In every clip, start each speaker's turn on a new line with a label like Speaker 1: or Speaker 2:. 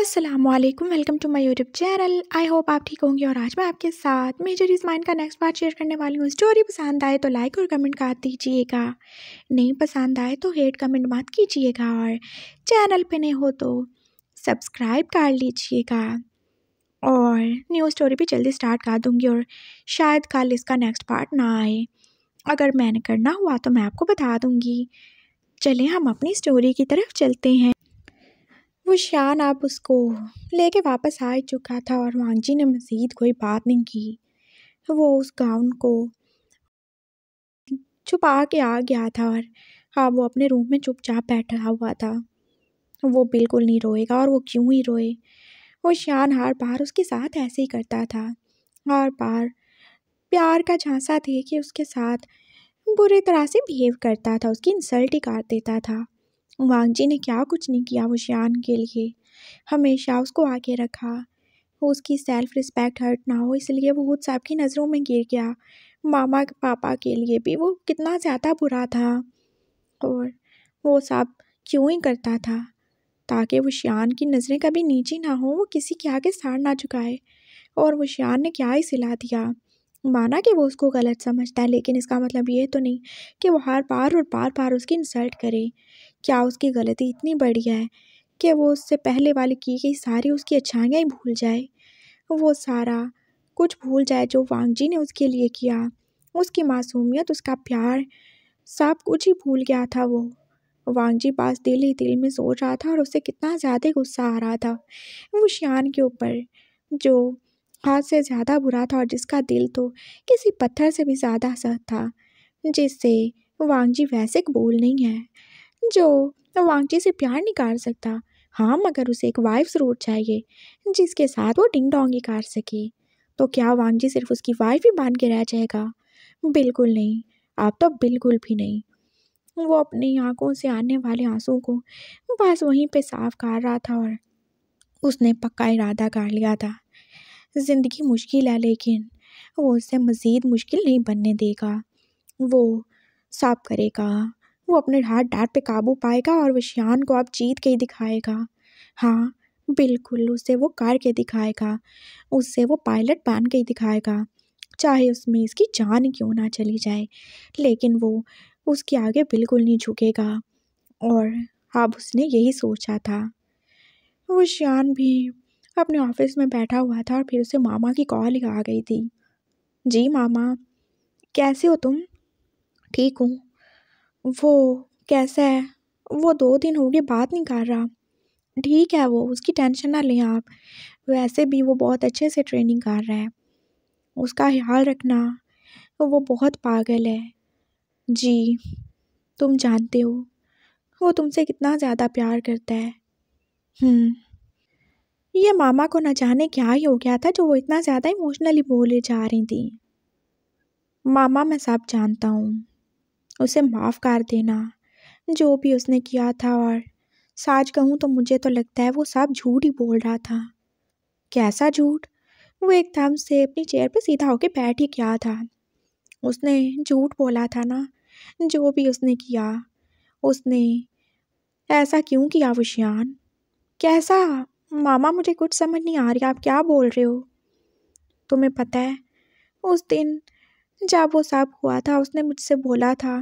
Speaker 1: Aslam welcome to my YouTube channel I hope आप ठीक होंगे और आज मैं आपके साथ मेजर इस माइंड का नेक्स्ट पार्ट शेयर करने वाली हूँ स्टोरी पसंद आए तो लाइक और कमेंट कर दीजिएगा नहीं पसंद आए तो हेट कमेंट मत कीजिएगा और चैनल पे नहीं हो तो सब्सक्राइब कर लीजिएगा और न्यू स्टोरी भी जल्दी स्टार्ट कर दूँगी और शायद कल इसका नेक्स्ट पार्ट ना आए अगर मैंने करना हुआ तो मैं आपको बता दूँगी चलें हम अपनी स्टोरी की तरफ चलते हैं वो शान अब उसको लेके वापस आ चुका था और वांग ने मज़ीद कोई बात नहीं की वो उस गाउन को छुपा के आ गया था और हाँ वो अपने रूम में चुपचाप बैठा हुआ था वो बिल्कुल नहीं रोएगा और वो क्यों ही रोए वो शान हर बार उसके साथ ऐसे ही करता था हर बार प्यार का झांसा थे कि उसके साथ बुरी तरह से बिहेव करता था उसकी इंसल्ट ही काट देता था जी ने क्या कुछ नहीं किया वो शियान के लिए हमेशा उसको आगे रखा उसकी सेल्फ रिस्पेक्ट हर्ट ना हो इसलिए वो खुद साहब की नज़रों में गिर गया मामा पापा के लिए भी वो कितना ज़्यादा बुरा था और वो साहब क्यों ही करता था ताकि वो शियान की नज़रें कभी नीचे ना हो वो किसी के आगे साड़ ना चुकाए और वो शियान ने क्या ही सिला दिया माना कि वो उसको गलत समझता है लेकिन इसका मतलब ये तो नहीं कि वो हर बार और बार बार उसकी इंसल्ट करे क्या उसकी गलती इतनी बड़ी है कि वो उससे पहले वाली की गई सारी उसकी अच्छाइयाँ ही भूल जाए वो सारा कुछ भूल जाए जो वांग जी ने उसके लिए किया उसकी मासूमियत उसका प्यार सब कुछ ही भूल गया था वो वांग जी पास दिल ही दिल में सोच रहा था और उसे कितना ज़्यादा गुस्सा आ रहा था वो शान के ऊपर जो हाथ से ज़्यादा बुरा था और जिसका दिल तो किसी पत्थर से भी ज़्यादा सख्त था जिससे वांग जी वैसे कबूल नहीं है जो वांगची से प्यार नहीं कर सकता हाँ मगर उसे एक वाइफ ज़रूर चाहिए जिसके साथ वो डिंग डोंगी कर सके तो क्या वांगजी सिर्फ उसकी वाइफ ही बांध के रह जाएगा बिल्कुल नहीं आप तो बिल्कुल भी नहीं वो अपनी आंखों से आने वाले आंसू को बस वहीं पे साफ कर रहा था और उसने पक्का इरादा कर लिया था ज़िंदगी मुश्किल है लेकिन वो उसे मज़ीद मुश्किल नहीं बनने देगा वो साफ करेगा वो अपने हाथ डांट पे काबू पाएगा और शियान को आप जीत के ही दिखाएगा हाँ बिल्कुल उसे वो के दिखाएगा उससे वो पायलट बन के ही दिखाएगा चाहे उसमें इसकी जान क्यों ना चली जाए लेकिन वो उसके आगे बिल्कुल नहीं झुकेगा और अब उसने यही सोचा था वो श्यान भी अपने ऑफिस में बैठा हुआ था और फिर उसे मामा की कॉल आ गई थी जी मामा कैसे हो तुम ठीक हूँ वो कैसा है वो दो दिन हो गए बात नहीं कर रहा ठीक है वो उसकी टेंशन ना लें आप वैसे भी वो बहुत अच्छे से ट्रेनिंग कर रहा है उसका ख्याल रखना वो बहुत पागल है जी तुम जानते हो वो तुमसे कितना ज़्यादा प्यार करता है हम्म। ये मामा को न जाने क्या ही हो गया था जो वो इतना ज़्यादा इमोशनली बोले जा रही थी मामा मैं सब जानता हूँ उसे माफ़ कर देना जो भी उसने किया था और साच कहूँ तो मुझे तो लगता है वो सब झूठ ही बोल रहा था कैसा झूठ वो एकदम से अपनी चेयर पे सीधा होके बैठ ही गया था उसने झूठ बोला था ना जो भी उसने किया उसने ऐसा क्यों किया विषयान कैसा मामा मुझे कुछ समझ नहीं आ रही आप क्या बोल रहे हो तुम्हें पता है उस दिन जब वो सब हुआ था उसने मुझसे बोला था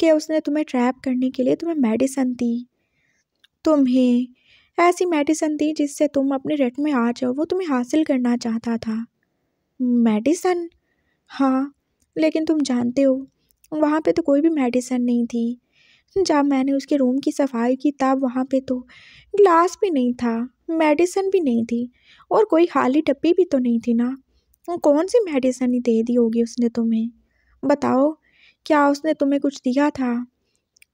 Speaker 1: कि उसने तुम्हें ट्रैप करने के लिए तुम्हें मेडिसन दी तुम्हें ऐसी मेडिसन दी जिससे तुम अपने रेट में आ जाओ वो तुम्हें हासिल करना चाहता था मेडिसन हाँ लेकिन तुम जानते हो वहाँ पे तो कोई भी मेडिसन नहीं थी जब मैंने उसके रूम की सफाई की तब वहाँ पे तो ग्लास भी नहीं था मेडिसन भी नहीं थी और कोई खाली डब्बी भी तो नहीं थी ना कौन सी मेडिसिन दे दी होगी उसने तुम्हें बताओ क्या उसने तुम्हें कुछ दिया था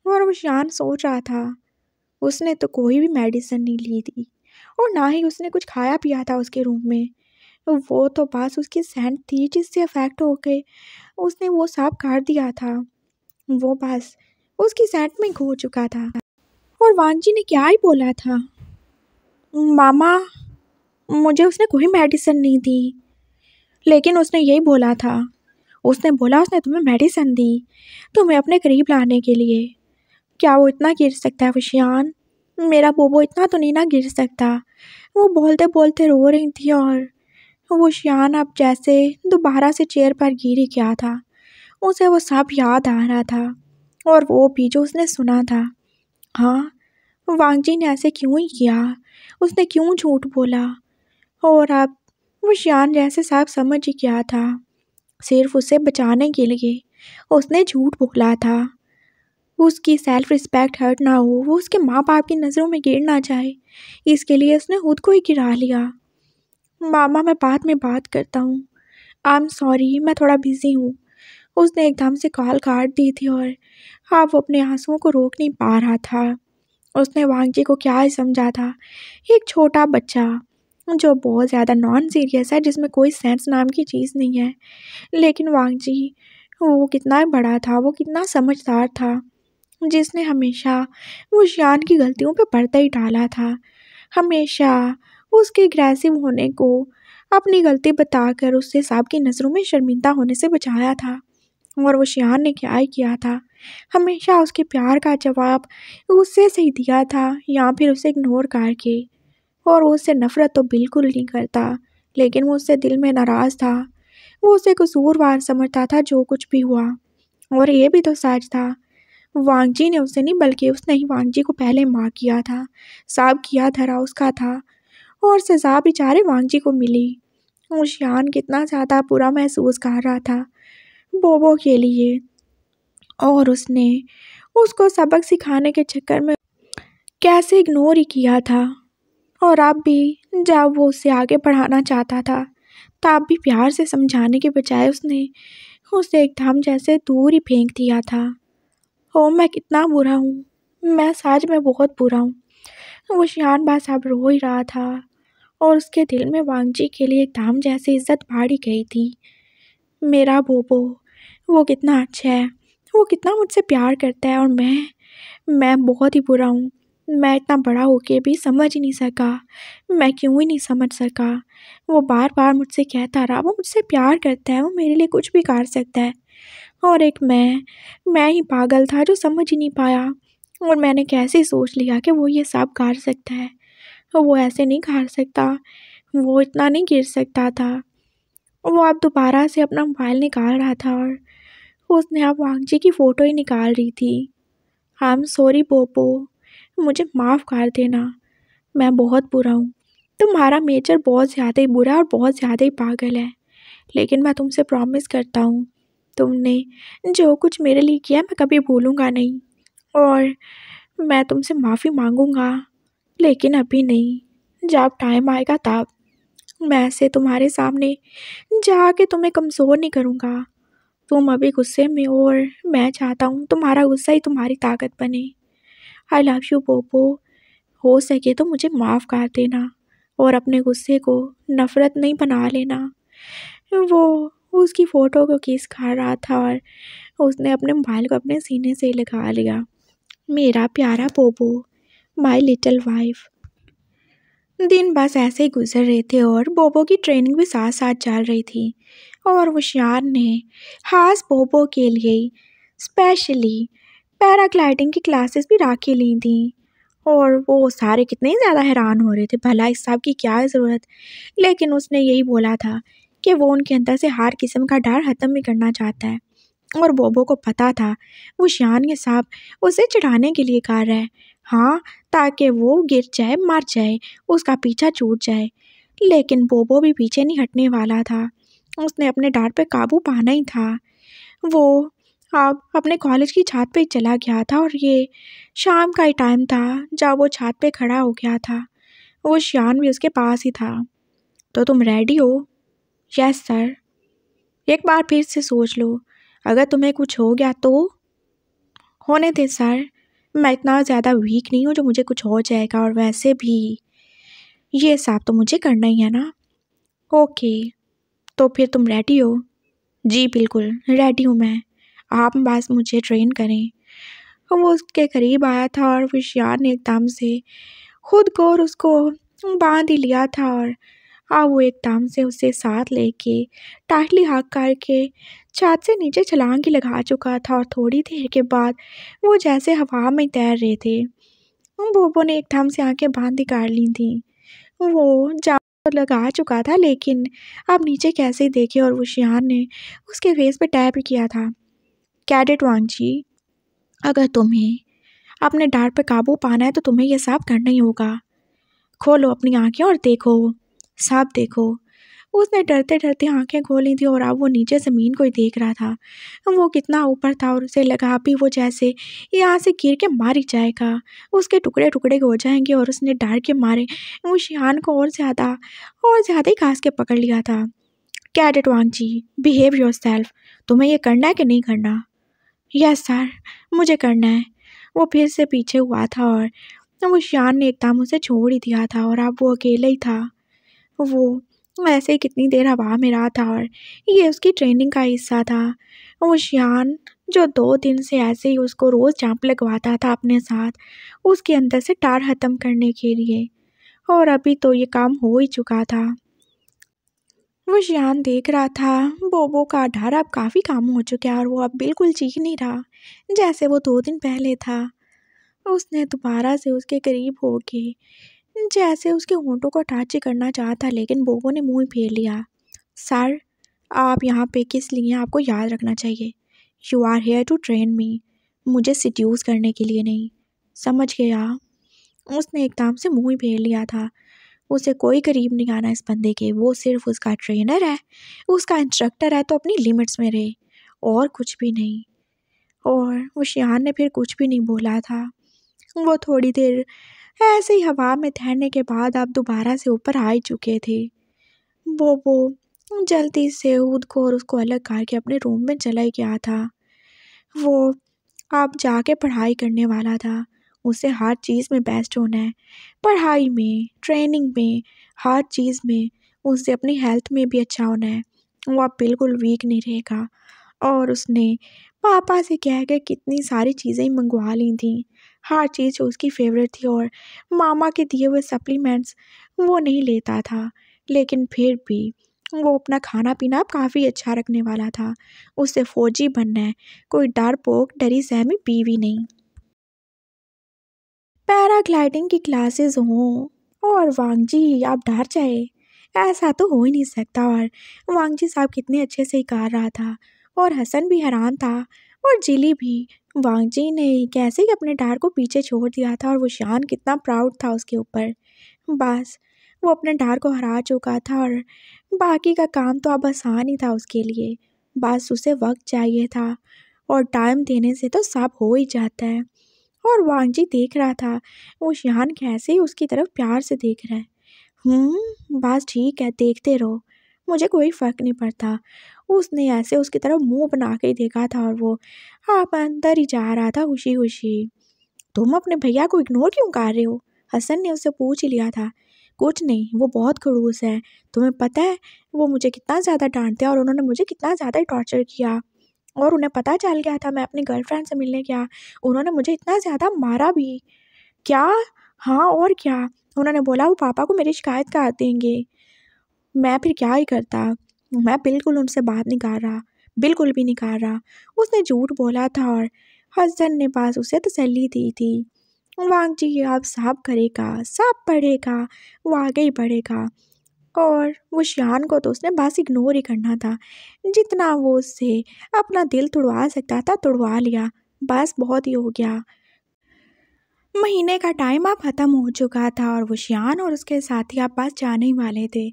Speaker 1: और वो शान सोच रहा था उसने तो कोई भी मेडिसिन नहीं ली थी और ना ही उसने कुछ खाया पिया था उसके रूम में वो तो बस उसकी सेंट थी जिससे अफेक्ट हो उसने वो साफ कर दिया था वो बस उसकी सेंट में खो चुका था और वानजी ने क्या ही बोला था मामा मुझे उसने कोई मेडिसिन नहीं दी लेकिन उसने यही बोला था उसने बोला उसने तुम्हें मेडिसिन दी तुम्हें अपने करीब लाने के लिए क्या वो इतना गिर सकता है खुशियान मेरा बोबो इतना तो नहीं ना गिर सकता वो बोलते बोलते रो रही थी और वो शान अब जैसे दोबारा से चेयर पर गिर ही गया था उसे वो सब याद आ रहा था और वो भी जो उसने सुना था हाँ वांगजी ने ऐसे क्यों ही किया उसने क्यों झूठ बोला और अब वो शान जैसे साहब समझ ही गया था सिर्फ उसे बचाने के लिए उसने झूठ बोला था उसकी सेल्फ रिस्पेक्ट हर्ट ना हो वो उसके माँ बाप की नज़रों में गिर ना जाए इसके लिए उसने खुद को ही गिरा लिया मामा मैं बाद में बात करता हूँ आई एम सॉरी मैं थोड़ा बिज़ी हूँ उसने एकदम से कॉल काट दी थी और अब हाँ, वो अपने आंसुओं को रोक नहीं पा रहा था उसने वांगजी को क्या ही समझा था एक छोटा बच्चा जो बहुत ज़्यादा नॉन सीरियस है जिसमें कोई सेंस नाम की चीज़ नहीं है लेकिन वांग जी वो कितना बड़ा था वो कितना समझदार था जिसने हमेशा वो शान की गलतियों पे पर्दा ही डाला था हमेशा उसके ग्रेसिव होने को अपनी गलती बताकर उससे साहब की नज़रों में शर्मिंदा होने से बचाया था और वो शान ने क्या ही किया था हमेशा उसके प्यार का जवाब उससे से ही दिया था या फिर उसे इग्नोर करके और वो उससे नफ़रत तो बिल्कुल नहीं करता लेकिन वो उससे दिल में नाराज़ था वो उसे कसूरवार समझता था जो कुछ भी हुआ और ये भी तो सच था वांगजी ने उसे नहीं बल्कि उसने ही वांगजी को पहले माँ किया था साब किया धरा उसका था और सजा बेचारे वांगजी को मिली उशियान कितना ज़्यादा बुरा महसूस कर रहा था बोबो के लिए और उसने उसको सबक सिखाने के चक्कर में कैसे इग्नोर ही किया था और आप भी जब वो उसे आगे बढ़ाना चाहता था तब भी प्यार से समझाने के बजाय उसने उसे एकदम जैसे दूर ही फेंक दिया था ओ मैं कितना बुरा हूँ मैं सच में बहुत बुरा हूँ वो शान साहब रो ही रहा था और उसके दिल में वांगजी के लिए एकदम जैसे इज्जत भाड़ी गई थी मेरा बोबो वो कितना अच्छा है वो कितना मुझसे प्यार करता है और मैं मैं बहुत ही बुरा हूँ मैं इतना बड़ा होके भी समझ ही नहीं सका मैं क्यों ही नहीं समझ सका वो बार बार मुझसे कहता रहा वो मुझसे प्यार करता है वो मेरे लिए कुछ भी कर सकता है और एक मैं मैं ही पागल था जो समझ ही नहीं पाया और मैंने कैसे सोच लिया कि वो ये सब कर सकता है वो ऐसे नहीं कर सकता वो इतना नहीं गिर सकता था वो अब दोबारा से अपना मोबाइल निकाल रहा था और उसने अब वांगजी की फ़ोटो ही निकाल रही थी आई एम सॉरी पोपो मुझे माफ़ कर देना मैं बहुत बुरा हूँ तुम्हारा नेचर बहुत ज़्यादा ही बुरा और बहुत ज़्यादा ही पागल है लेकिन मैं तुमसे प्रॉमिस करता हूँ तुमने जो कुछ मेरे लिए किया मैं कभी भूलूँगा नहीं और मैं तुमसे माफ़ी मांगूँगा लेकिन अभी नहीं जब टाइम आएगा तब मैं ऐसे तुम्हारे सामने जाके तुम्हें कमज़ोर नहीं करूँगा तुम अभी गुस्से में और मैं चाहता हूँ तुम्हारा गुस्सा ही तुम्हारी ताकत बने आई लव यू बोबो हो सके तो मुझे माफ़ कर देना और अपने गुस्से को नफ़रत नहीं बना लेना वो उसकी फ़ोटो को किस खा रहा था और उसने अपने मोबाइल को अपने सीने से लगा लिया मेरा प्यारा बोबो माय लिटिल वाइफ दिन बस ऐसे ही गुजर रहे थे और बोबो की ट्रेनिंग भी साथ साथ चल रही थी और होशियार ने खास बोबो के लिए स्पेशली पैराग्लाइडिंग की क्लासेस भी राखी ली थी और वो सारे कितने ज़्यादा हैरान हो रहे थे भला इस साहब की क्या ज़रूरत लेकिन उसने यही बोला था कि वो उनके अंदर से हर किस्म का डर ख़त्म भी करना चाहता है और बोबो को पता था वो शान के साहब उसे चढ़ाने के लिए कर रहे हाँ ताकि वो गिर जाए मर जाए उसका पीछा छूट जाए लेकिन बोबो भी पीछे नहीं हटने वाला था उसने अपने डर पर काबू पाना ही था वो अब अपने कॉलेज की छात पे चला गया था और ये शाम का ही टाइम था जब वो छात पे खड़ा हो गया था वो शान भी उसके पास ही था तो तुम रेडी हो यस सर एक बार फिर से सोच लो अगर तुम्हें कुछ हो गया तो होने दे सर मैं इतना ज़्यादा वीक नहीं हूँ जो मुझे कुछ हो जाएगा और वैसे भी ये हिसाब तो मुझे करना ही है ना ओके तो फिर तुम रेडी हो जी बिल्कुल रेडी हूँ मैं आप बस मुझे ट्रेन करें वो उसके करीब आया था और होशियार ने एकदम से खुद को और उसको बांध ही लिया था और अब वो एकदम से उसे साथ लेके टाटली हाक करके छत से नीचे छलांग ही लगा चुका था और थोड़ी देर के बाद वो जैसे हवा में तैर रहे थे बोबो ने एकदम से आंखें बांध कर ली थी वो जा लगा चुका था लेकिन अब नीचे कैसे देखे और वो शियान ने उसके फेस पे टैप किया था कैडेट जी अगर तुम्हें अपने डार पर काबू पाना है तो तुम्हें यह सब करना ही होगा खोलो अपनी आंखें और देखो साफ देखो उसने डरते डरते आंखें खोली थी और अब वो नीचे ज़मीन को ही देख रहा था वो कितना ऊपर था और उसे लगा भी वो जैसे यहाँ से गिर के मार ही जाएगा उसके टुकड़े टुकड़े हो जाएंगे और उसने डर के मारे वो शिहान को और ज़्यादा और ज़्यादा ही घास के पकड़ लिया था cadet Wang ji behave yourself तुम्हें यह करना है कि नहीं करना यस सर मुझे करना है वो फिर से पीछे हुआ था और वो शान ने एकदम उसे छोड़ ही दिया था और अब वो अकेला ही था वो वैसे ही कितनी देर हवा में रहा था और ये उसकी ट्रेनिंग का हिस्सा था वो शान जो दो दिन से ऐसे ही उसको रोज़ जंप लगवाता था अपने साथ उसके अंदर से टार ख़त्म करने के लिए और अभी तो ये काम हो ही चुका था वो जियान देख रहा था बोबो का डर अब काफ़ी काम हो चुका है और वो अब बिल्कुल चीख नहीं रहा जैसे वो दो दिन पहले था उसने दोबारा से उसके करीब हो के जैसे उसके होंठों को टाँचे करना चाहता लेकिन बोबो ने मुंह फेर लिया सर आप यहाँ पे किस लिए आपको याद रखना चाहिए you are here to train me मुझे सिट्यूज़ करने के लिए नहीं समझ गया उसने एकदम से मुंह फेर लिया था उसे कोई करीब नहीं आना इस बंदे के वो सिर्फ उसका ट्रेनर है उसका इंस्ट्रक्टर है तो अपनी लिमिट्स में रहे और कुछ भी नहीं और मुशियान ने फिर कुछ भी नहीं बोला था वो थोड़ी देर ऐसे ही हवा में ठहरने के बाद आप दोबारा से ऊपर आ चुके थे वो वो जल्दी से खुद को और उसको अलग करके अपने रूम में चला गया था वो आप जाके पढ़ाई करने वाला था उसे हर चीज़ में बेस्ट होना है पढ़ाई में ट्रेनिंग में हर चीज़ में उसे अपनी हेल्थ में भी अच्छा होना है वो अब बिल्कुल वीक नहीं रहेगा और उसने पापा से कह के कितनी सारी चीज़ें मंगवा ली थी हर चीज़ जो उसकी फेवरेट थी और मामा के दिए हुए सप्लीमेंट्स वो नहीं लेता था लेकिन फिर भी वो अपना खाना पीना काफ़ी अच्छा रखने वाला था उससे फ़ौजी बनना है कोई डर पोक डरी सहमी पी भी नहीं पैराग्लाइडिंग की क्लासेस हों और वांग जी आप डर जाए ऐसा तो हो ही नहीं सकता और वांग जी साहब कितने अच्छे से कर रहा था और हसन भी हैरान था और जिली भी वांग जी ने कैसे ही अपने डार को पीछे छोड़ दिया था और वो शान कितना प्राउड था उसके ऊपर बस वो अपने डार को हरा चुका था और बाकी का काम तो अब आसान ही था उसके लिए बस उसे वक्त चाहिए था और टाइम देने से तो सब हो ही जाता है और वांगजी देख रहा था वो शान कैसे उसकी तरफ प्यार से देख रहा है हम्म, बस ठीक है देखते रहो मुझे कोई फ़र्क नहीं पड़ता उसने ऐसे उसकी तरफ मुंह बना के देखा था और वो आप अंदर ही जा रहा था खुशी खुशी तुम अपने भैया को इग्नोर क्यों कर रहे हो हसन ने उससे पूछ लिया था कुछ नहीं वो बहुत खड़ूस है तुम्हें पता है वो मुझे कितना ज़्यादा डांटते हैं और उन्होंने मुझे कितना ज़्यादा टॉर्चर किया और उन्हें पता चल गया था मैं अपनी गर्लफ्रेंड से मिलने गया उन्होंने मुझे इतना ज़्यादा मारा भी क्या हाँ और क्या उन्होंने बोला वो पापा को मेरी शिकायत कर देंगे मैं फिर क्या ही करता मैं बिल्कुल उनसे बात नहीं कर रहा बिल्कुल भी नहीं कर रहा उसने झूठ बोला था और हसबैंड ने पास उसे तसली दी थी वांग जी आप साफ करेगा साफ पढ़ेगा वो आगे ही बढ़ेगा और वो शान को तो उसने बस इग्नोर ही करना था जितना वो उससे अपना दिल तुड़वा सकता था तुड़वा लिया बस बहुत ही हो गया महीने का टाइम अब ख़त्म हो चुका था और वो शान और उसके साथी आप पास जाने ही वाले थे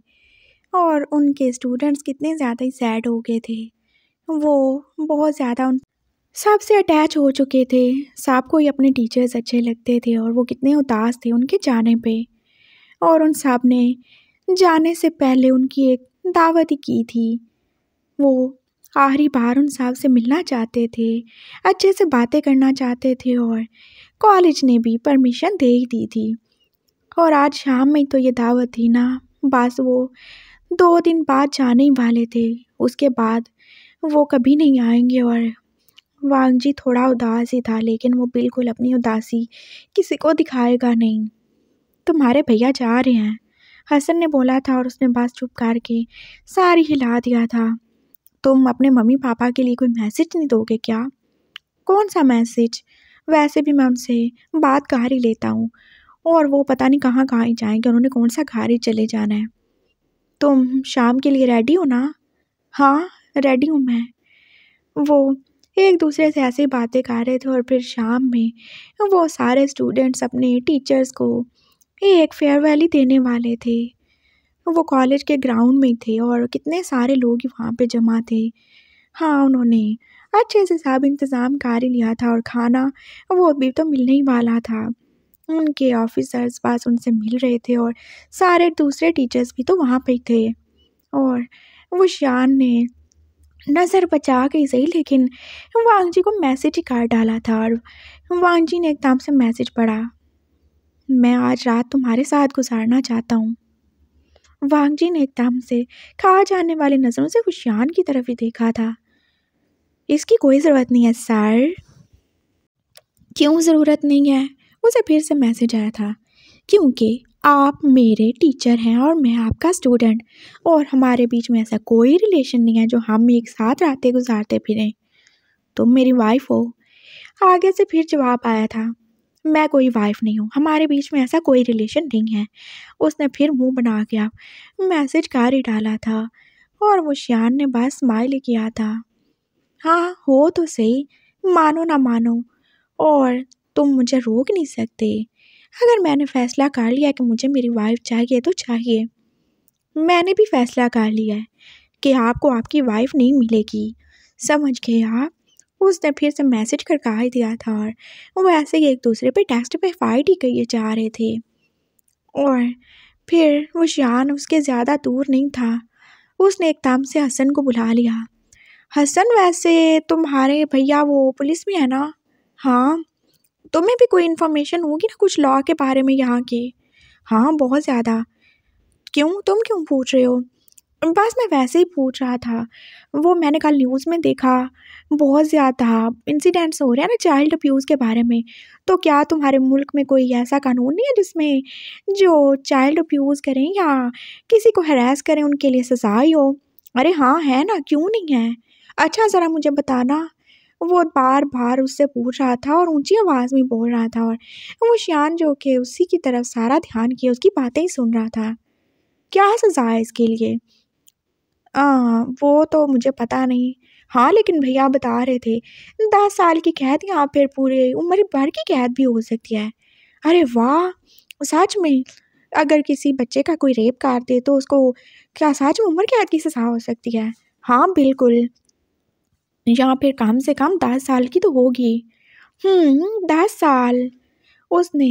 Speaker 1: और उनके स्टूडेंट्स कितने ज़्यादा ही सैड हो गए थे वो बहुत ज़्यादा उन सबसे अटैच हो चुके थे सबको ही अपने टीचर्स अच्छे लगते थे और वो कितने उदास थे उनके जाने पे और उन सब ने जाने से पहले उनकी एक दावत की थी वो आखिरी बार उन साहब से मिलना चाहते थे अच्छे से बातें करना चाहते थे और कॉलेज ने भी परमिशन दे ही दी थी और आज शाम में तो ये दावत थी ना बस वो दो दिन बाद जाने ही वाले थे उसके बाद वो कभी नहीं आएंगे और वांगजी थोड़ा उदास ही था लेकिन वो बिल्कुल अपनी उदासी किसी को दिखाएगा नहीं तुम्हारे भैया जा रहे हैं हसन ने बोला था और उसने बात चुप करके के सारी हिला दिया था तुम अपने मम्मी पापा के लिए कोई मैसेज नहीं दोगे क्या कौन सा मैसेज वैसे भी मैं उनसे बात कर ही लेता हूँ और वो पता नहीं कहाँ कहाँ ही जाएंगे उन्होंने कौन सा घर ही चले जाना है तुम शाम के लिए रेडी हो ना हाँ रेडी हूँ मैं वो एक दूसरे से ऐसी बातें कर रहे थे और फिर शाम में वो सारे स्टूडेंट्स अपने टीचर्स को ये एक फेयरवेल ही देने वाले थे वो कॉलेज के ग्राउंड में थे और कितने सारे लोग वहाँ पे जमा थे हाँ उन्होंने अच्छे से सब इंतज़ाम कर ही लिया था और खाना वो भी तो मिलने ही वाला था उनके ऑफिसर्स बस उनसे मिल रहे थे और सारे दूसरे टीचर्स भी तो वहाँ पे थे और वो शान ने नज़र बचा के सही लेकिन वांग जी को मैसेज ही कर डाला था और वांग जी ने एकदम से मैसेज पढ़ा मैं आज रात तुम्हारे साथ गुजारना चाहता हूँ वांग जी ने एकदम से खा जाने वाली नज़रों से खुशियान की तरफ ही देखा था इसकी कोई ज़रूरत नहीं है सर क्यों ज़रूरत नहीं है उसे फिर से मैसेज आया था क्योंकि आप मेरे टीचर हैं और मैं आपका स्टूडेंट और हमारे बीच में ऐसा कोई रिलेशन नहीं है जो हम एक साथ रातें गुजारते फिरें तुम मेरी वाइफ हो आगे से फिर जवाब आया था मैं कोई वाइफ नहीं हूँ हमारे बीच में ऐसा कोई रिलेशन नहीं है उसने फिर मुंह बना गया मैसेज कार ही डाला था और वो श्यान ने बस स्माइल किया था हाँ हो तो सही मानो ना मानो और तुम मुझे रोक नहीं सकते अगर मैंने फ़ैसला कर लिया कि मुझे मेरी वाइफ चाहिए तो चाहिए मैंने भी फ़ैसला कर लिया है कि आपको आपकी वाइफ नहीं मिलेगी समझ गए आप उसने फिर से मैसेज कर कहा दिया था और वो ऐसे ही एक दूसरे पे टेक्स्ट पे फाइट ही किए जा रहे थे और फिर वो शान उसके ज़्यादा दूर नहीं था उसने एक दाम से हसन को बुला लिया हसन वैसे तुम्हारे भैया वो पुलिस में है ना हाँ तुम्हें भी कोई इन्फॉर्मेशन होगी ना कुछ लॉ के बारे में यहाँ की हाँ बहुत ज़्यादा क्यों तुम क्यों पूछ रहे हो बस मैं वैसे ही पूछ रहा था वो मैंने कल न्यूज़ में देखा बहुत ज़्यादा इंसिडेंट्स हो रहे हैं ना चाइल्ड अब्यूज़ के बारे में तो क्या तुम्हारे मुल्क में कोई ऐसा कानून नहीं है जिसमें जो चाइल्ड अब्यूज़ करें या किसी को हरास करें उनके लिए सज़ा ही हो अरे हाँ है ना क्यों नहीं है अच्छा ज़रा मुझे बताना वो बार बार उससे पूछ रहा था और ऊंची आवाज़ में बोल रहा था और वो शान जो कि उसी की तरफ सारा ध्यान किया उसकी बातें ही सुन रहा था क्या सज़ा है इसके लिए हाँ, वो तो मुझे पता नहीं हाँ लेकिन भैया बता रहे थे दस साल की कैद या फिर पूरे उम्र भर की कैद भी हो सकती है अरे वाह सच में अगर किसी बच्चे का कोई रेप कर दे तो उसको क्या सच में उम्र कैद की सजा हो सकती है हाँ बिल्कुल या फिर कम से कम दस साल की तो होगी हम्म, दस साल उसने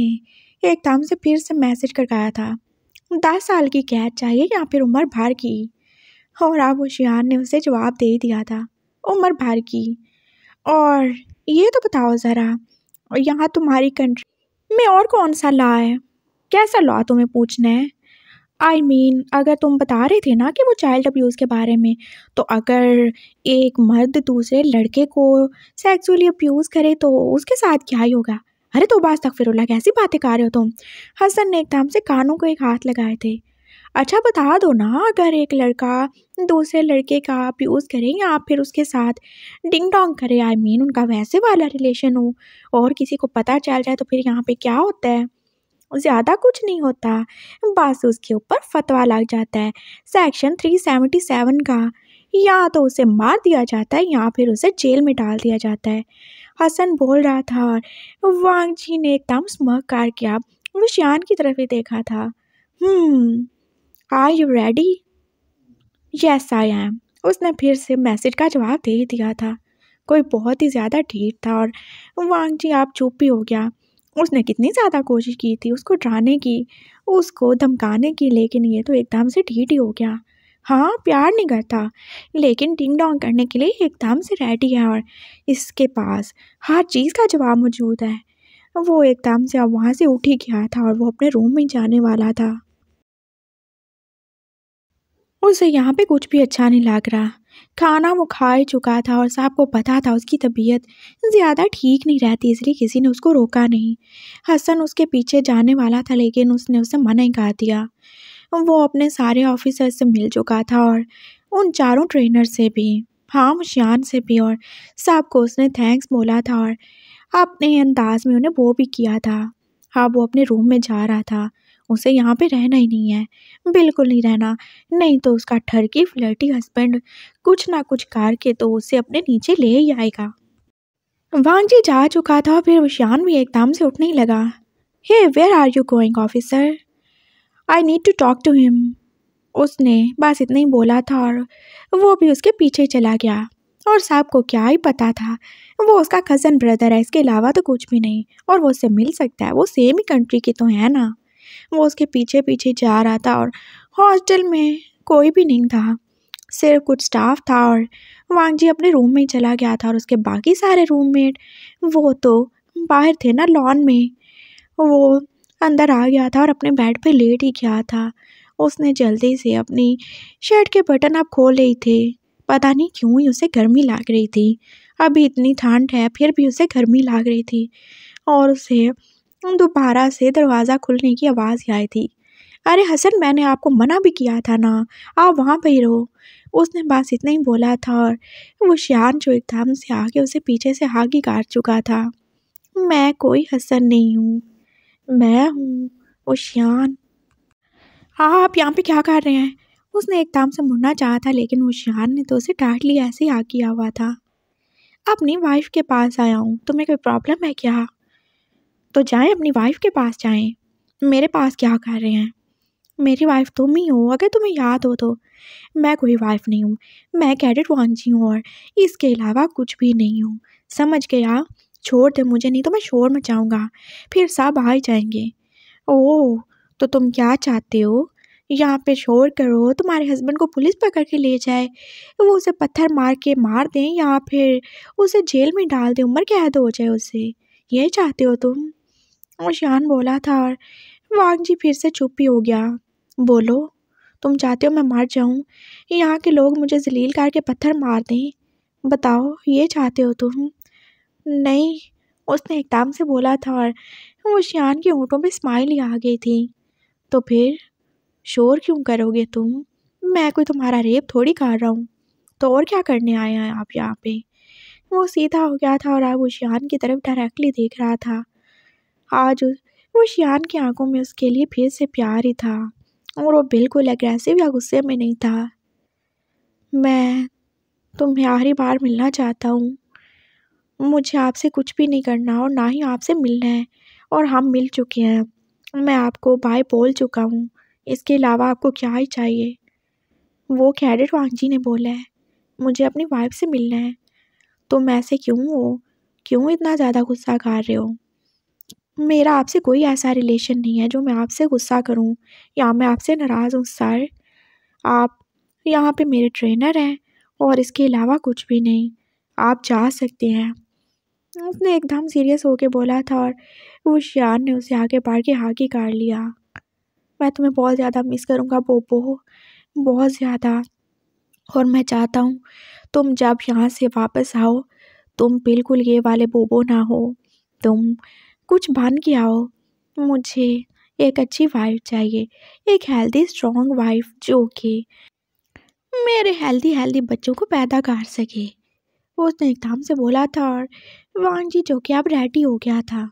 Speaker 1: एकदम से फिर से मैसेज करवाया था दस साल की कैद चाहिए या फिर उम्र भर की और आप होशियार ने उसे जवाब दे दिया था उमर भर की और ये तो बताओ ज़रा यहाँ तुम्हारी कंट्री में और कौन सा लॉ है कैसा लॉ तुम्हें पूछना है आई I मीन mean, अगर तुम बता रहे थे ना कि वो चाइल्ड अब्यूज़ के बारे में तो अगर एक मर्द दूसरे लड़के को सेक्सुअली अब्यूज़ करे तो उसके साथ क्या ही होगा अरे तो बाज तक फिर कैसी बातें कर रहे हो तुम हसन ने एकदम से कानों को एक हाथ लगाए थे अच्छा बता दो ना अगर एक लड़का दूसरे लड़के का अब्यूज़ करे या फिर उसके साथ डिंग डोंग करे आई I मीन mean, उनका वैसे वाला रिलेशन हो और किसी को पता चल जाए तो फिर यहाँ पे क्या होता है ज़्यादा कुछ नहीं होता बस उसके ऊपर फतवा लग जाता है सेक्शन 377 का या तो उसे मार दिया जाता है या फिर उसे जेल में डाल दिया जाता है हसन बोल रहा था और वांग जी ने एकदम स्मक कार किया वो श्यान की तरफ ही देखा था hmm are you ready yes I am उसने फिर से मैसेज का जवाब दे दिया था कोई बहुत ही ज़्यादा ठीक था और वांग जी आप चुप भी हो गया उसने कितनी ज़्यादा कोशिश की थी उसको डराने की उसको धमकाने की लेकिन ये तो एकदम से ढीठ ही हो गया हाँ प्यार नहीं करता लेकिन टिंग डोंग करने के लिए एकदम से रेडी है और इसके पास हर चीज़ का जवाब मौजूद है वो एकदम से अब वहाँ से उठ ही गया था और वो अपने रूम में जाने वाला था उसे यहाँ पे कुछ भी अच्छा नहीं लग रहा खाना वो खा ही चुका था और साहब को पता था उसकी तबीयत ज़्यादा ठीक नहीं रहती इसलिए किसी ने उसको रोका नहीं हसन उसके पीछे जाने वाला था लेकिन उसने उसे मना ही कर दिया वो अपने सारे ऑफिसर से मिल चुका था और उन चारों ट्रेनर से भी हाँ मुशियान से भी और साहब को उसने थैंक्स बोला था और अपने अंदाज में उन्हें वो भी किया था हाँ वो अपने रूम में जा रहा था उसे यहाँ पे रहना ही नहीं है बिल्कुल नहीं रहना नहीं तो उसका ठरकी फ्लर्टी हस्बैंड कुछ ना कुछ करके तो उसे अपने नीचे ले ही आएगा वांजी जा चुका था फिर विशान भी एकदम से उठने लगा hey where are you going officer I need to talk to him उसने बस इतना ही बोला था और वो भी उसके पीछे चला गया और साहब को क्या ही पता था वो उसका कज़न ब्रदर है इसके अलावा तो कुछ भी नहीं और वो उससे मिल सकता है वो सेम ही कंट्री की तो है ना वो उसके पीछे पीछे जा रहा था और हॉस्टल में कोई भी नहीं था सिर्फ कुछ स्टाफ था और वांग जी अपने रूम में चला गया था और उसके बाकी सारे रूममेट वो तो बाहर थे ना लॉन में वो अंदर आ गया था और अपने बेड पे लेट ही गया था उसने जल्दी से अपनी शर्ट के बटन अब खोल रही थे पता नहीं क्यों ही उसे गर्मी लग रही थी अभी इतनी ठंड है फिर भी उसे गर्मी लग रही थी और उसे दोबारा से दरवाज़ा खुलने की आवाज़ आई थी अरे हसन मैंने आपको मना भी किया था ना आप वहाँ पर ही रहो उसने बस इतना ही बोला था और वो शान जो एकदम से आके उसे पीछे से हागी काट चुका था मैं कोई हसन नहीं हूँ मैं हूँ वो शान आप यहाँ पे क्या कर रहे हैं उसने एकदम से मुड़ना चाहा था लेकिन वो शान ने तो उसे डांट लिया ऐसे ही आ किया हुआ था अपनी वाइफ के पास आया हूँ तुम्हें कोई प्रॉब्लम है क्या तो जाएं अपनी वाइफ के पास जाएं मेरे पास क्या कर रहे हैं मेरी वाइफ तुम ही हो अगर तुम्हें याद हो तो मैं कोई वाइफ नहीं हूँ मैं कैडेट वांझी हूँ और इसके अलावा कुछ भी नहीं हूँ समझ गया छोड़ दे मुझे नहीं तो मैं शोर मचाऊँगा फिर सब आ जाएंगे ओह तो तुम क्या चाहते हो यहाँ पे शोर करो तुम्हारे हस्बैंड को पुलिस पकड़ के ले जाए वो उसे पत्थर मार के मार दें या फिर उसे जेल में डाल दें उम्र कैद हो जाए उसे यही चाहते हो तुम शान बोला था और वाघ जी फिर से चुप ही हो गया बोलो तुम चाहते हो मैं मर जाऊँ यहाँ के लोग मुझे जलील के पत्थर मार दें बताओ ये चाहते हो तुम नहीं उसने एकदम से बोला था और वो शान के ऊँटों पर स्माइल ही आ गई थी तो फिर शोर क्यों करोगे तुम मैं कोई तुम्हारा रेप थोड़ी कर रहा हूँ तो और क्या करने आए हैं आप यहाँ पे वो सीधा हो गया था और अब उशियान की तरफ डायरेक्टली देख रहा था आज वो शियान की आंखों में उसके लिए फिर से प्यार ही था और वो बिल्कुल एग्रेसिव या गुस्से में नहीं था मैं तुम्हें आखिरी बार मिलना चाहता हूँ मुझे आपसे कुछ भी नहीं करना और ना ही आपसे मिलना है और हम मिल चुके हैं मैं आपको बाय बोल चुका हूँ इसके अलावा आपको क्या ही चाहिए वो कैडेट वांगजी ने बोला है मुझे अपनी वाइफ से मिलना है तुम ऐसे क्यों हो क्यों इतना ज़्यादा गुस्सा कर रहे हो मेरा आपसे कोई ऐसा रिलेशन नहीं है जो मैं आपसे गुस्सा करूं या मैं आपसे नाराज़ हूं सर आप यहाँ पे मेरे ट्रेनर हैं और इसके अलावा कुछ भी नहीं आप जा सकते हैं उसने एकदम सीरियस होके बोला था और वो शान ने उसे आगे बाढ़ के हाकी काट लिया मैं तुम्हें बहुत ज़्यादा मिस करूँगा बोबो बहुत ज़्यादा और मैं चाहता हूँ तुम जब यहाँ से वापस आओ तुम बिल्कुल ये वाले बोबो ना हो तुम कुछ बन के आओ मुझे एक अच्छी वाइफ चाहिए एक हेल्दी स्ट्रॉन्ग वाइफ जो कि मेरे हेल्दी हेल्दी बच्चों को पैदा कर सके उसने एकदम से बोला था और वान जी जो कि अब रेडी हो गया था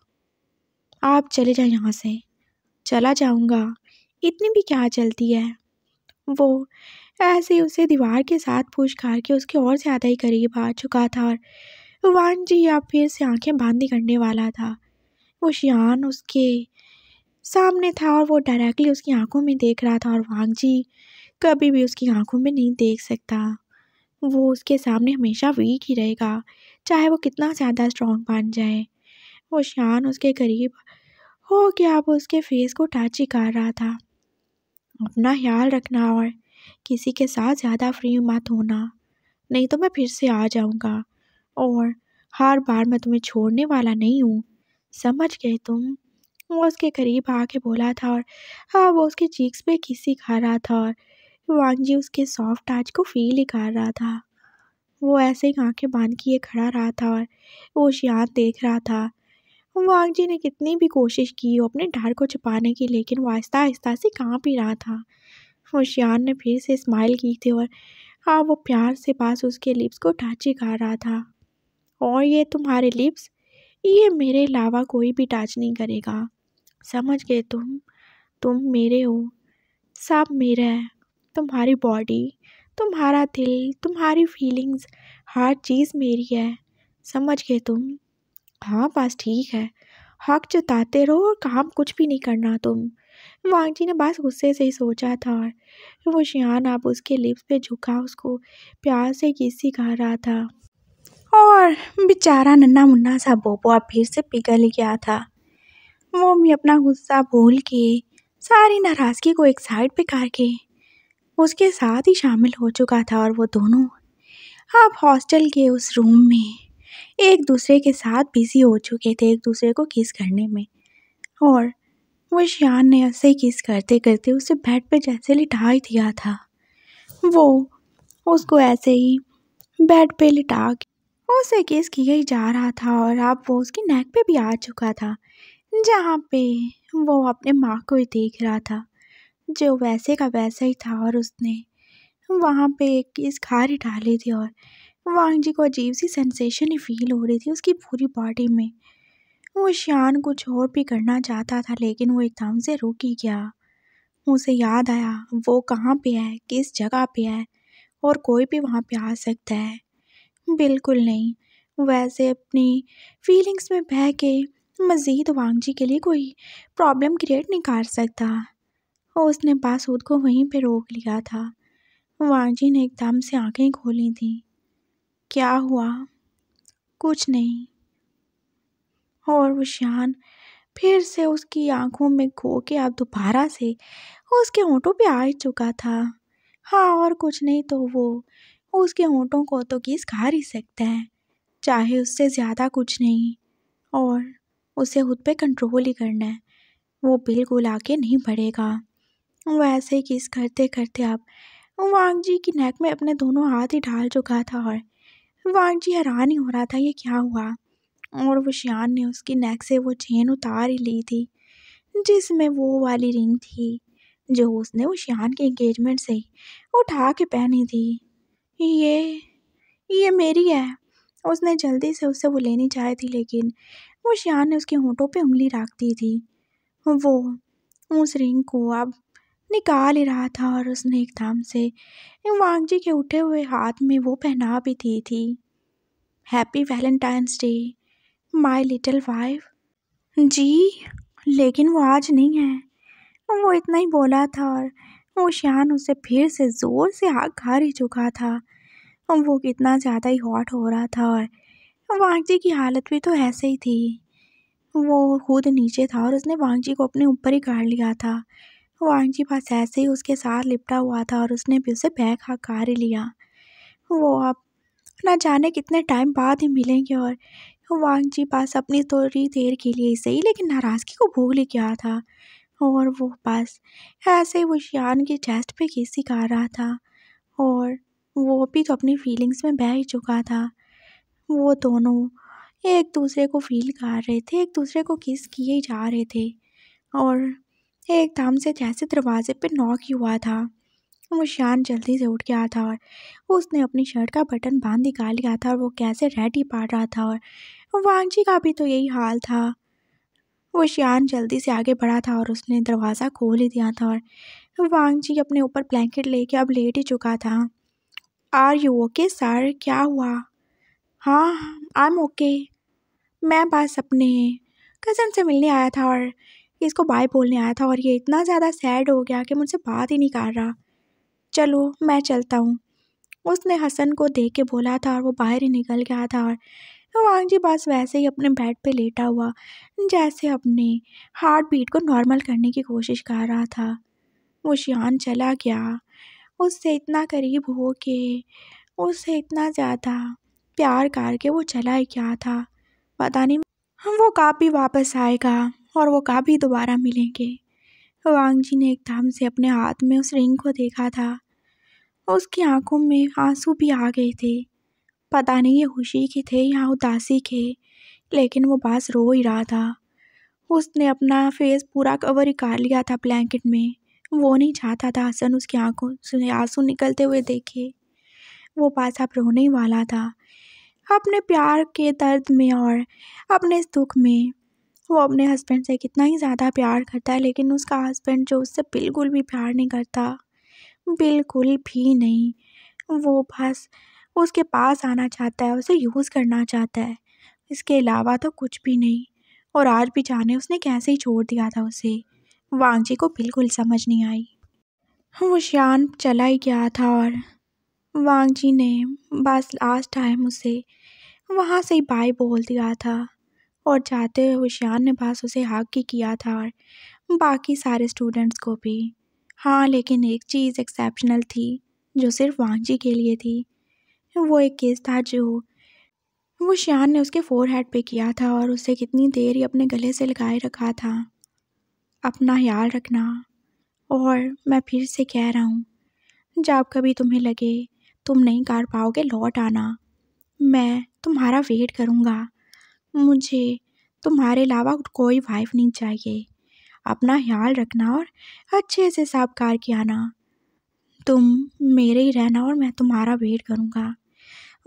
Speaker 1: आप चले जाए यहाँ से चला जाऊँगा इतनी भी क्या चलती है वो ऐसे उसे दीवार के साथ पूछ खार के उसके और ज़्यादा ही करीब आ चुका था और वान जी अब फिर से आँखें बंद करने वाला था वो शियान उसके सामने था और वो डायरेक्टली उसकी आंखों में देख रहा था और वांग जी कभी भी उसकी आंखों में नहीं देख सकता वो उसके सामने हमेशा वीक ही रहेगा चाहे वो कितना ज़्यादा स्ट्रॉन्ग बन जाए वो शान उसके करीब हो गया अब उसके फेस को टच ही कर रहा था अपना ख्याल रखना और किसी के साथ ज़्यादा फ्री मत होना नहीं तो मैं फिर से आ जाऊँगा और हर बार मैं तुम्हें छोड़ने वाला नहीं हूँ समझ गए तुम वो उसके करीब आके बोला था और हाँ वो उसके चीक्स पे किसी खा रहा था और वांगजी उसके सॉफ्ट टच को फील ही कर रहा था वो ऐसे ही आँखें बांध किए खड़ा रहा था और वो शियान देख रहा था वांग जी ने कितनी भी कोशिश की हो अपने डर को छुपाने की लेकिन वो आहिस्ता आहिस्ता से काँप ही रहा था वो ने फिर से स्माइल की थी और हाँ वो प्यार से पास उसके लिप्स को टच ही कर रहा था और ये तुम्हारे लिप्स ये मेरे अलावा कोई भी टाच नहीं करेगा समझ गए तुम तुम मेरे हो सब मेरा है तुम्हारी बॉडी तुम्हारा दिल तुम्हारी फीलिंग्स हर चीज़ मेरी है समझ गए तुम हाँ बस ठीक है हक जताते रहो और काम कुछ भी नहीं करना तुम वांग जी ने बस गुस्से से ही सोचा था और वो शियान अब उसके लिप्स पे झुका उसको प्यार से किसी कह रहा था और बेचारा नन्ना मुन्ना सा बोबुआ फिर से पिघल गया था मोमी अपना गुस्सा भूल के सारी नाराज़गी को एक साइड पे करके उसके साथ ही शामिल हो चुका था और वो दोनों अब हॉस्टल के उस रूम में एक दूसरे के साथ बिज़ी हो चुके थे एक दूसरे को किस करने में और वो शान ने उसे किस करते करते उसे बेड पे जैसे लिटा ही दिया था वो उसको ऐसे ही बेड पे लिटा के उसे केस किया ही जा रहा था और अब वो उसकी नेक पे भी आ चुका था जहाँ पे वो अपने माँ को ही देख रहा था जो वैसे का वैसा ही था और उसने वहाँ पे एक खा खारी डाली थी और वांग जी को अजीब सी सेंसेशन ही फील हो रही थी उसकी पूरी बॉडी में वो शान कुछ और भी करना चाहता था लेकिन वो एकदम से रुक ही गया उसे याद आया वो कहाँ पे है किस जगह पे है और कोई भी वहाँ पे आ सकता है बिल्कुल नहीं वैसे अपनी फीलिंग्स में बह के मज़ीद वांग जी के लिए कोई प्रॉब्लम क्रिएट नहीं कर सकता और उसने बासूद को वहीं पे रोक लिया था वांग जी ने एकदम से आंखें खोली थी क्या हुआ कुछ नहीं और वो शान फिर से उसकी आंखों में खो के अब दोबारा से उसके ऑटो पे आ चुका था हाँ और कुछ नहीं तो वो वो उसके ऊँटों को तो किस खा ही सकता है चाहे उससे ज़्यादा कुछ नहीं और उसे खुद पे कंट्रोल ही करना है वो बिल्कुल आके नहीं बढ़ेगा वो ऐसे ही किस करते करते अब वांग जी की नेक में अपने दोनों हाथ ही ढाल चुका था और वांग जी हैरान ही हो रहा था ये क्या हुआ और वो शान ने उसकी नेक से वो चेन उतार ही ली थी जिसमें वो वाली रिंग थी जो उसने वो शान के एंगेजमेंट से उठा के पहनी थी ये ये मेरी है उसने जल्दी से उससे वो लेनी चाहे थी लेकिन वो श्यान ने उसके होंठों पे उंगली रख दी थी वो उस रिंग को अब निकाल ही रहा था और उसने एक धाम से वांगजी के उठे हुए हाथ में वो पहना भी दी थी happy Valentine's day my little wife ji लेकिन वो आज नहीं है वो इतना ही बोला था और ओशियान उसे फिर से ज़ोर से घर ही चुका था वो कितना ज़्यादा ही हॉट हो रहा था और वांगजी की हालत भी तो ऐसे ही थी वो खुद नीचे था और उसने वांगजी को अपने ऊपर ही गाड़ लिया था वांगजी बस ऐसे ही उसके साथ लिपटा हुआ था और उसने भी उसे बैग हकार ही लिया वो अब ना जाने कितने टाइम बाद ही मिलेंगे और वांगजी बस अपनी थोड़ी देर के लिए सही लेकिन नाराज़गी को भूल ही गया था और वो बस ऐसे वो शियान के चेस्ट पे किसी कर रहा था और वो भी तो अपनी फीलिंग्स में बह चुका था वो दोनों एक दूसरे को फील कर रहे थे एक दूसरे को किस किए जा रहे थे और एकदम से जैसे दरवाजे पे नॉक ही हुआ था वो शान जल्दी से उठ गया था और उसने अपनी शर्ट का बटन बांध निकाल लिया था और वो कैसे रेड ही पा रहा था और वांगजी का भी तो यही हाल था वो शियान जल्दी से आगे बढ़ा था और उसने दरवाज़ा खोल ही दिया था और वांग जी अपने ऊपर ब्लैंकेट लेके अब लेट ही चुका था आर यू ओके सर क्या हुआ हाँ आई एम ओके मैं बस अपने कज़न से मिलने आया था और इसको बाय बोलने आया था और ये इतना ज़्यादा सैड हो गया कि मुझसे बात ही नहीं कर रहा चलो मैं चलता हूँ उसने हसन को देख के बोला था और वो बाहर ही निकल गया था और तो वांग जी बस वैसे ही अपने बेड पे लेटा हुआ जैसे अपने हार्ट बीट को नॉर्मल करने की कोशिश कर रहा था वो शियान चला गया उससे इतना करीब हो के उससे इतना ज़्यादा प्यार करके वो चला ही क्या था पता नहीं हम वो काप भी वापस आएगा और वो काप भी दोबारा मिलेंगे वांग जी ने एकदम से अपने हाथ में उस रिंग को देखा था उसकी आंखों में आंसू भी आ गए थे पता नहीं ये खुशी के थे या उदासी के लेकिन वो बास रो ही रहा था उसने अपना फेस पूरा कवर कर लिया था ब्लैंकेट में वो नहीं चाहता था हसन उसकी आंखों से आंसू निकलते हुए देखे वो बास अब रोने ही वाला था अपने प्यार के दर्द में और अपने इस दुख में वो अपने हस्बैंड से कितना ही ज़्यादा प्यार करता है लेकिन उसका हस्बैंड जो उससे बिल्कुल भी प्यार नहीं करता बिल्कुल भी नहीं वो बस वो उसके पास आना चाहता है उसे यूज़ करना चाहता है इसके अलावा तो कुछ भी नहीं और आज भी जाने उसने कैसे ही छोड़ दिया था उसे वांगजी को बिल्कुल समझ नहीं आई वो शान चला ही गया था और वांगजी ने बस लास्ट टाइम उसे वहाँ से ही बाय बोल दिया था और जाते हुए होशियार ने बस उसे हक ही किया था और बाकी सारे स्टूडेंट्स को भी हाँ लेकिन एक चीज़ एक्सेप्शनल थी जो सिर्फ वांगजी के लिए थी वो एक केस था जो वो श्यान ने उसके फोर हेड पर किया था और उसे कितनी देर ही अपने गले से लगाए रखा था अपना ख्याल रखना और मैं फिर से कह रहा हूँ जब कभी तुम्हें लगे तुम नहीं कर पाओगे लौट आना मैं तुम्हारा वेट करूँगा मुझे तुम्हारे अलावा कोई वाइफ नहीं चाहिए अपना ख्याल रखना और अच्छे से साफ कार के आना तुम मेरे ही रहना और मैं तुम्हारा वेट करूँगा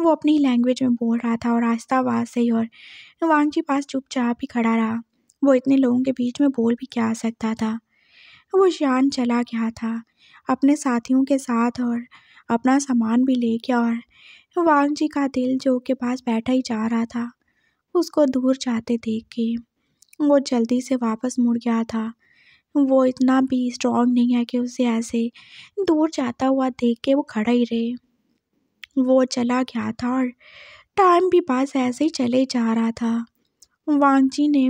Speaker 1: वो अपनी ही लैंग्वेज में बोल रहा था और आहिस्ता वहाँ से ही और वांग जी पास चुपचाप ही खड़ा रहा वो इतने लोगों के बीच में बोल भी क्या सकता था वो शान चला गया था अपने साथियों के साथ और अपना सामान भी ले गया और वांग जी का दिल जो के पास बैठा ही जा रहा था उसको दूर जाते देख के वो जल्दी से वापस मुड़ गया था वो इतना भी स्ट्रॉन्ग नहीं है कि उसे ऐसे दूर जाता हुआ देख के वो खड़ा ही रहे वो चला गया था और टाइम भी बस ऐसे ही चले जा रहा था वांगजी ने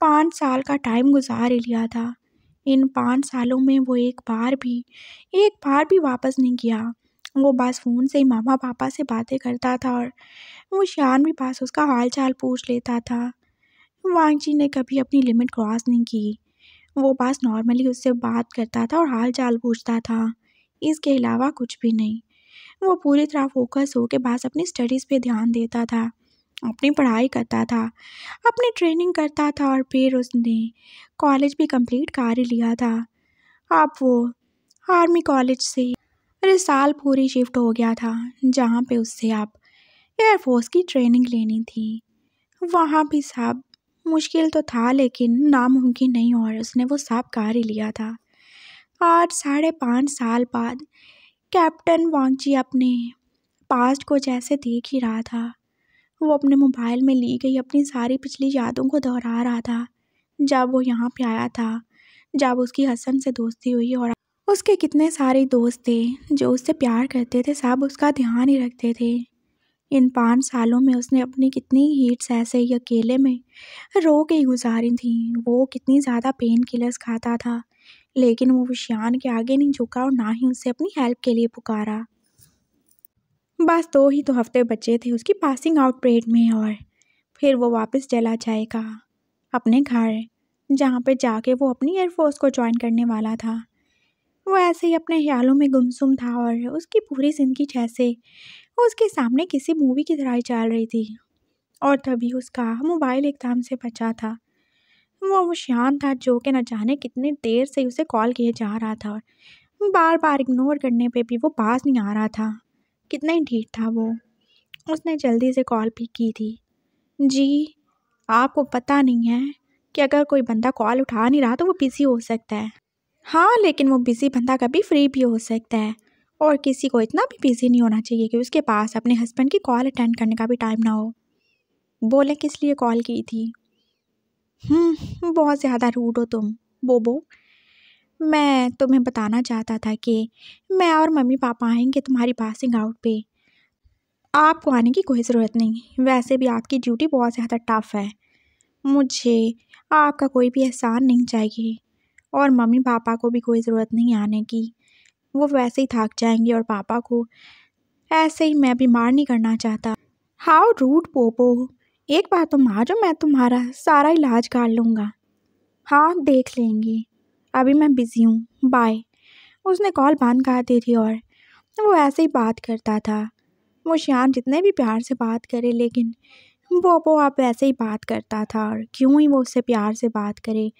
Speaker 1: पाँच साल का टाइम गुजार लिया था इन पाँच सालों में वो एक बार भी एक बार भी वापस नहीं गया वो बस फ़ोन से मामा पापा से बातें करता था और वो शान भी पास उसका हाल चाल पूछ लेता था जी ने कभी अपनी लिमिट क्रॉस नहीं की वो बस नॉर्मली उससे बात करता था और हाल चाल पूछता था इसके अलावा कुछ भी नहीं वो पूरी तरह फोकस होकर बस अपनी स्टडीज़ पे ध्यान देता था अपनी पढ़ाई करता था अपनी ट्रेनिंग करता था और फिर उसने कॉलेज भी कंप्लीट कर ही लिया था अब वो आर्मी कॉलेज से साल पूरी शिफ्ट हो गया था जहाँ पे उससे आप एयरफोर्स की ट्रेनिंग लेनी थी वहाँ भी सब मुश्किल तो था लेकिन नामुमकिन नहीं और उसने वो सब कर ही लिया था आज साढ़े पाँच साल बाद कैप्टन वांची अपने पास्ट को जैसे देख ही रहा था वो अपने मोबाइल में ली गई अपनी सारी पिछली यादों को दोहरा रहा था जब वो यहाँ पे आया था जब उसकी हसन से दोस्ती हुई और उसके कितने सारे दोस्त थे जो उससे प्यार करते थे सब उसका ध्यान ही रखते थे इन पाँच सालों में उसने अपनी कितनी हीट्स ऐसे ही अकेले में रो के गुजारी थी वो कितनी ज़्यादा पेन किलर्स खाता था लेकिन वो विषयान के आगे नहीं झुका और ना ही उसे अपनी हेल्प के लिए पुकारा बस दो ही तो हफ्ते बचे थे उसकी पासिंग आउट परेड में और फिर वो वापस चला जाएगा अपने घर जहाँ पे जाके वो अपनी एयरफोर्स को ज्वाइन करने वाला था वो ऐसे ही अपने ख्यालों में गुमसुम था और उसकी पूरी ज़िंदगी जैसे उसके सामने किसी मूवी की तरह चल रही थी और तभी उसका मोबाइल एकदम से बचा था वो शान था जो कि न जाने कितने देर से उसे कॉल किए जा रहा था बार बार इग्नोर करने पे भी वो पास नहीं आ रहा था कितना ही ठीक था वो उसने जल्दी से कॉल भी की थी जी आपको पता नहीं है कि अगर कोई बंदा कॉल उठा नहीं रहा तो वो बिज़ी हो सकता है हाँ लेकिन वो बिज़ी बंदा कभी फ्री भी हो सकता है और किसी को इतना भी बिज़ी नहीं होना चाहिए कि उसके पास अपने हस्बैंड की कॉल अटेंड करने का भी टाइम ना हो बोले किस लिए कॉल की थी हम्म, बहुत ज़्यादा रूड हो तुम बोबो मैं तुम्हें बताना चाहता था कि मैं और मम्मी पापा आएंगे तुम्हारी पासिंग आउट पे आपको आने की कोई ज़रूरत नहीं वैसे भी आपकी ड्यूटी बहुत ज़्यादा टफ़ है मुझे आपका कोई भी एहसान नहीं चाहिए और मम्मी पापा को भी कोई ज़रूरत नहीं आने की वो वैसे ही थक जाएंगे और पापा को ऐसे ही मैं बीमार नहीं करना चाहता हाउ रूड पोपो एक बार तुम आ जाओ मैं तुम्हारा सारा इलाज कर लूँगा हाँ देख लेंगे अभी मैं बिज़ी हूँ बाय उसने कॉल बंद कर दी थी और वो ऐसे ही बात करता था वो श्याम जितने भी प्यार से बात करे लेकिन वो वो आप ऐसे ही बात करता था और क्यों ही वो उससे प्यार से बात करे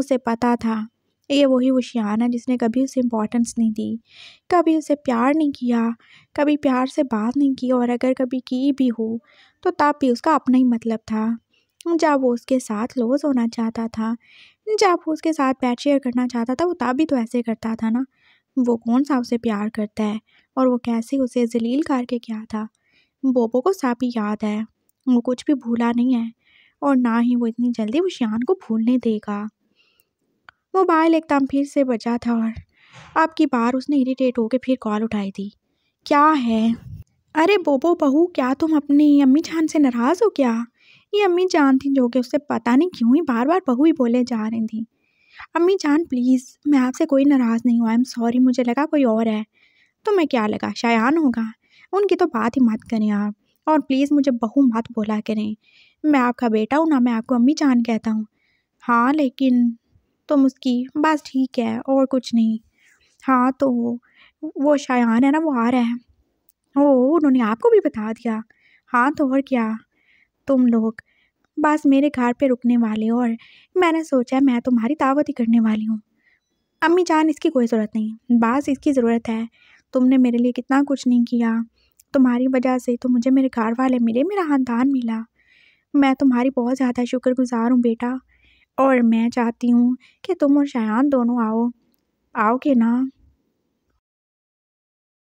Speaker 1: उसे पता था ये वही श्यान है जिसने कभी उसे इम्पोर्टेंस नहीं दी कभी उसे प्यार नहीं किया कभी प्यार से बात नहीं की और अगर कभी की भी हो तो तब भी उसका अपना ही मतलब था जब वो उसके साथ लोज होना चाहता था जब वो उसके साथ बैट शेयर करना चाहता था वो तब भी तो ऐसे करता था ना वो कौन सा उसे प्यार करता है और वो कैसे उसे जलील करके क्या था बोबो को साफ ही याद है वो कुछ भी भूला नहीं है और ना ही वो इतनी जल्दी वो शान को भूलने देगा मोबाइल एकदम फिर से बचा था और आपकी बार उसने इरीटेट होकर फिर कॉल उठाई थी क्या है अरे बोबो बहू क्या तुम अपनी अम्मी जान से नाराज़ हो क्या ये अम्मी जान थी जो कि उससे पता नहीं क्यों ही बार बार बहू ही बोले जा रही थी अम्मी जान प्लीज़ मैं आपसे कोई नाराज़ नहीं हुआ आई एम सॉरी मुझे लगा कोई और है तो मैं क्या लगा शायान होगा उनकी तो बात ही मत करें आप और प्लीज़ मुझे बहू मत बोला करें मैं आपका बेटा हूँ ना मैं आपको अम्मी जान कहता हूँ हाँ लेकिन तुम उसकी बस ठीक है और कुछ नहीं हाँ तो वो शायान है ना वो आ रहा है ओ उन्होंने आपको भी बता दिया हाँ तो और क्या तुम लोग बस मेरे घर पे रुकने वाले और मैंने सोचा मैं तुम्हारी दावत ही करने वाली हूँ अम्मी जान इसकी कोई ज़रूरत नहीं बस इसकी ज़रूरत है तुमने मेरे लिए कितना कुछ नहीं किया तुम्हारी वजह से तो मुझे मेरे घर वाले मिले मेरा खानदान मिला मैं तुम्हारी बहुत ज़्यादा शुक्रगुजार हूँ बेटा और मैं चाहती हूँ कि तुम और शायान दोनों आओ आओगे ना